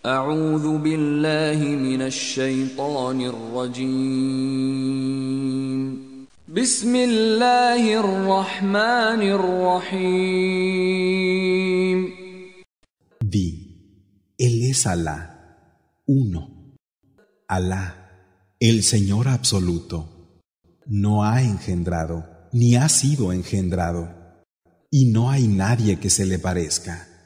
أعوذ بالله من الشيطان الرجيم بسم الله الرحمن Di, Él es Alá, uno. Alá, el Señor absoluto. No ha engendrado, ni ha sido engendrado, y no hay nadie que se le parezca.